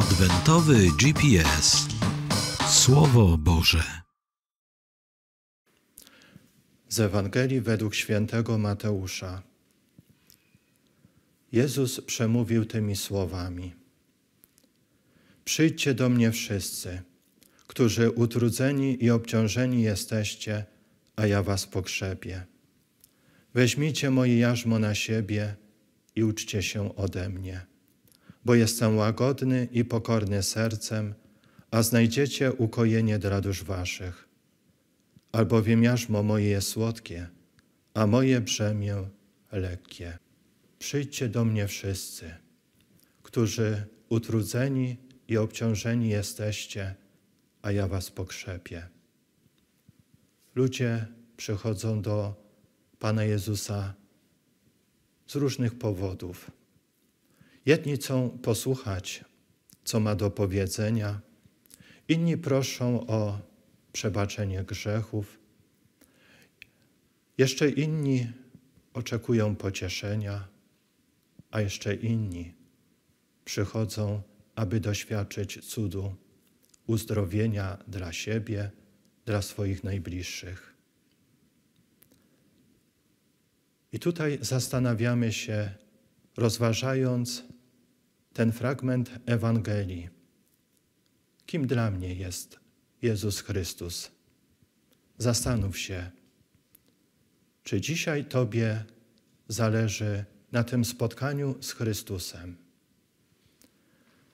Adwentowy GPS Słowo Boże Z Ewangelii według świętego Mateusza Jezus przemówił tymi słowami Przyjdźcie do mnie wszyscy, którzy utrudzeni i obciążeni jesteście, a ja was pokrzepię. Weźmijcie moje jarzmo na siebie i uczcie się ode mnie bo jestem łagodny i pokorny sercem, a znajdziecie ukojenie dla dusz waszych. Albowiem jarzmo moje jest słodkie, a moje brzemię lekkie. Przyjdźcie do mnie wszyscy, którzy utrudzeni i obciążeni jesteście, a ja was pokrzepię. Ludzie przychodzą do Pana Jezusa z różnych powodów Jedni chcą posłuchać, co ma do powiedzenia, inni proszą o przebaczenie grzechów, jeszcze inni oczekują pocieszenia, a jeszcze inni przychodzą, aby doświadczyć cudu, uzdrowienia dla siebie, dla swoich najbliższych. I tutaj zastanawiamy się, rozważając ten fragment Ewangelii. Kim dla mnie jest Jezus Chrystus? Zastanów się, czy dzisiaj Tobie zależy na tym spotkaniu z Chrystusem?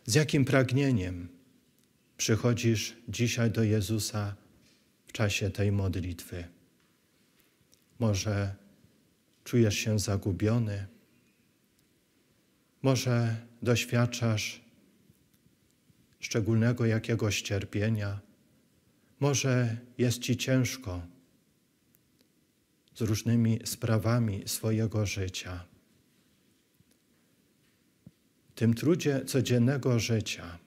Z jakim pragnieniem przychodzisz dzisiaj do Jezusa w czasie tej modlitwy? Może czujesz się zagubiony? Może doświadczasz szczególnego jakiegoś cierpienia, może jest ci ciężko z różnymi sprawami swojego życia. W tym trudzie codziennego życia,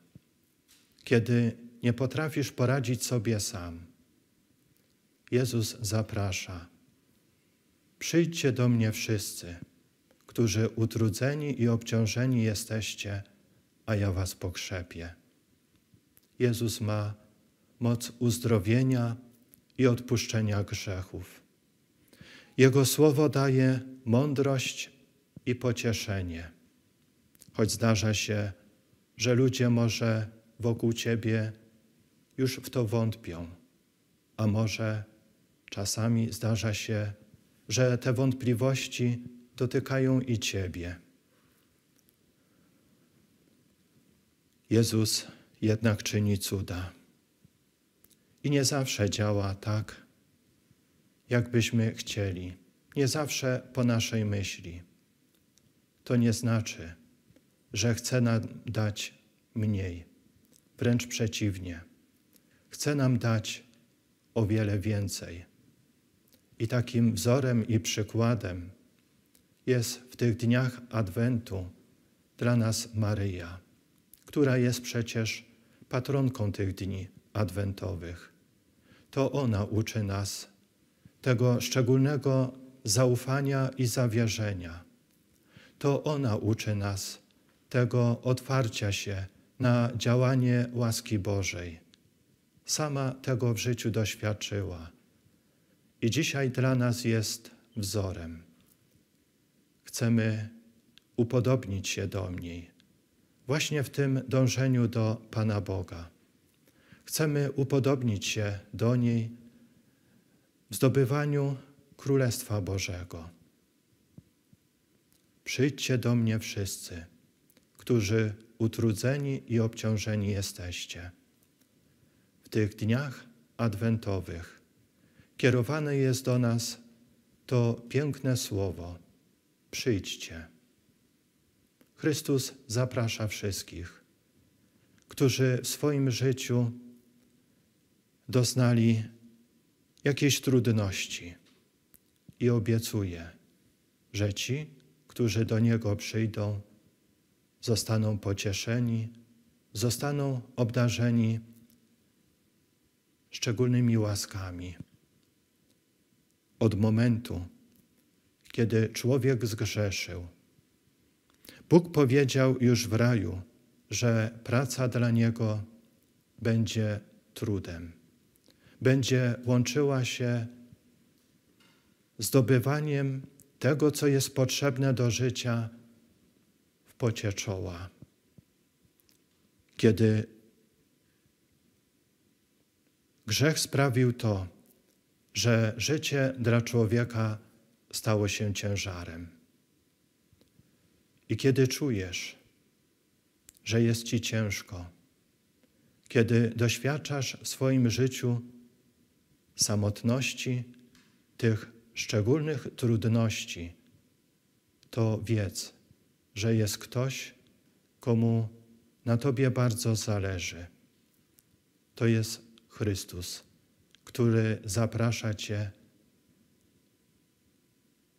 kiedy nie potrafisz poradzić sobie sam, Jezus zaprasza: Przyjdźcie do mnie wszyscy którzy utrudzeni i obciążeni jesteście, a ja was pokrzepię. Jezus ma moc uzdrowienia i odpuszczenia grzechów. Jego słowo daje mądrość i pocieszenie. Choć zdarza się, że ludzie może wokół ciebie już w to wątpią, a może czasami zdarza się, że te wątpliwości dotykają i Ciebie. Jezus jednak czyni cuda i nie zawsze działa tak, jakbyśmy chcieli, nie zawsze po naszej myśli. To nie znaczy, że chce nam dać mniej, wręcz przeciwnie. Chce nam dać o wiele więcej. I takim wzorem i przykładem jest w tych dniach Adwentu dla nas Maryja, która jest przecież patronką tych dni adwentowych. To ona uczy nas tego szczególnego zaufania i zawierzenia. To ona uczy nas tego otwarcia się na działanie łaski Bożej. Sama tego w życiu doświadczyła i dzisiaj dla nas jest wzorem chcemy upodobnić się do niej. Właśnie w tym dążeniu do Pana Boga. Chcemy upodobnić się do niej w zdobywaniu Królestwa Bożego. Przyjdźcie do mnie wszyscy, którzy utrudzeni i obciążeni jesteście. W tych dniach adwentowych kierowane jest do nas to piękne słowo – przyjdźcie. Chrystus zaprasza wszystkich, którzy w swoim życiu doznali jakiejś trudności i obiecuje, że ci, którzy do Niego przyjdą, zostaną pocieszeni, zostaną obdarzeni szczególnymi łaskami. Od momentu, kiedy człowiek zgrzeszył. Bóg powiedział już w raju, że praca dla niego będzie trudem. Będzie łączyła się zdobywaniem tego, co jest potrzebne do życia w pocie czoła. Kiedy grzech sprawił to, że życie dla człowieka stało się ciężarem. I kiedy czujesz, że jest ci ciężko, kiedy doświadczasz w swoim życiu samotności, tych szczególnych trudności, to wiedz, że jest ktoś, komu na Tobie bardzo zależy. To jest Chrystus, który zaprasza Cię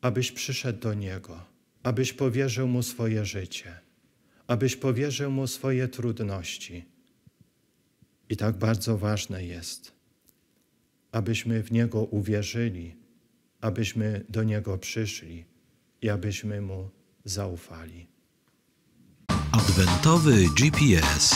abyś przyszedł do Niego, abyś powierzył Mu swoje życie, abyś powierzył Mu swoje trudności. I tak bardzo ważne jest, abyśmy w Niego uwierzyli, abyśmy do Niego przyszli i abyśmy Mu zaufali. Adwentowy GPS